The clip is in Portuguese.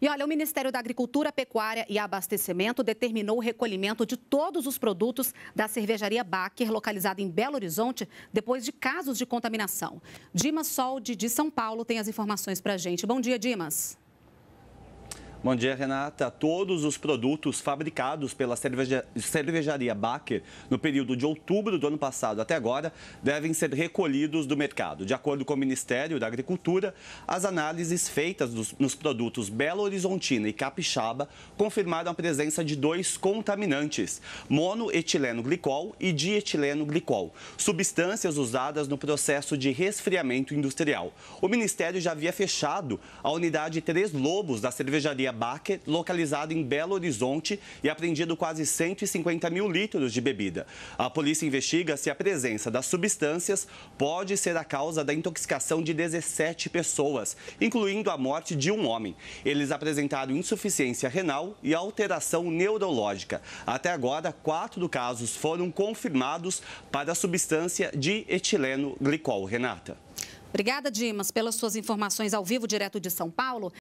E olha, o Ministério da Agricultura, Pecuária e Abastecimento determinou o recolhimento de todos os produtos da cervejaria Baker, localizada em Belo Horizonte, depois de casos de contaminação. Dimas Soldi, de São Paulo, tem as informações para a gente. Bom dia, Dimas. Bom dia, Renata. Todos os produtos fabricados pela cerveja... cervejaria Baker no período de outubro do ano passado até agora devem ser recolhidos do mercado. De acordo com o Ministério da Agricultura, as análises feitas dos... nos produtos Belo Horizontina e Capixaba confirmaram a presença de dois contaminantes, monoetileno glicol e dietileno glicol, substâncias usadas no processo de resfriamento industrial. O Ministério já havia fechado a unidade Três Lobos da cervejaria refinaria localizado em Belo Horizonte, e apreendido quase 150 mil litros de bebida. A polícia investiga se a presença das substâncias pode ser a causa da intoxicação de 17 pessoas, incluindo a morte de um homem. Eles apresentaram insuficiência renal e alteração neurológica. Até agora, quatro casos foram confirmados para a substância de etileno glicol. Renata. Obrigada, Dimas, pelas suas informações ao vivo, direto de São Paulo.